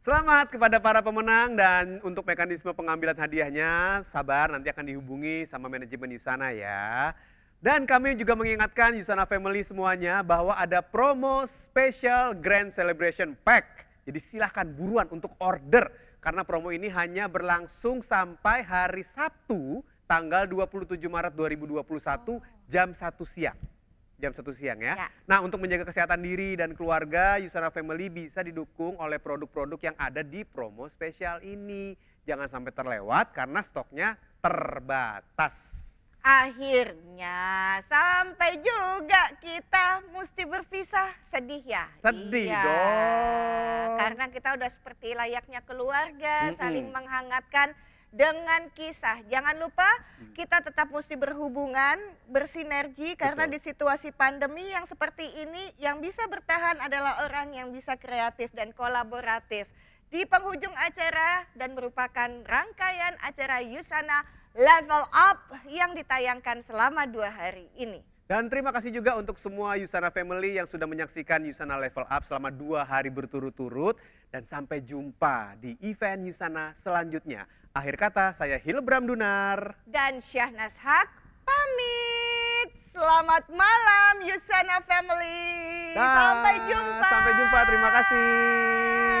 Selamat kepada para pemenang dan untuk mekanisme pengambilan hadiahnya, sabar nanti akan dihubungi sama manajemen Yusana ya. Dan kami juga mengingatkan Yusana Family semuanya bahwa ada promo Special Grand Celebration Pack. Jadi silahkan buruan untuk order karena promo ini hanya berlangsung sampai hari Sabtu tanggal 27 Maret 2021 jam 1 siang jam 1 siang ya. ya. Nah, untuk menjaga kesehatan diri dan keluarga, Yusana Family bisa didukung oleh produk-produk yang ada di promo spesial ini. Jangan sampai terlewat karena stoknya terbatas. Akhirnya sampai juga kita mesti berpisah. Sedih ya? Sedih iya. dong. Karena kita udah seperti layaknya keluarga, mm -hmm. saling menghangatkan dengan kisah. Jangan lupa hmm. kita tetap mesti berhubungan, bersinergi karena Betul. di situasi pandemi yang seperti ini yang bisa bertahan adalah orang yang bisa kreatif dan kolaboratif. Di penghujung acara dan merupakan rangkaian acara Yusana Level Up yang ditayangkan selama dua hari ini. Dan terima kasih juga untuk semua Yusana Family yang sudah menyaksikan Yusana Level Up selama dua hari berturut-turut. Dan sampai jumpa di event Yusana selanjutnya. Akhir kata saya Hilbram Dunar. Dan Syahnas Hak pamit. Selamat malam Yusana Family. Da, sampai jumpa. Sampai jumpa, terima kasih.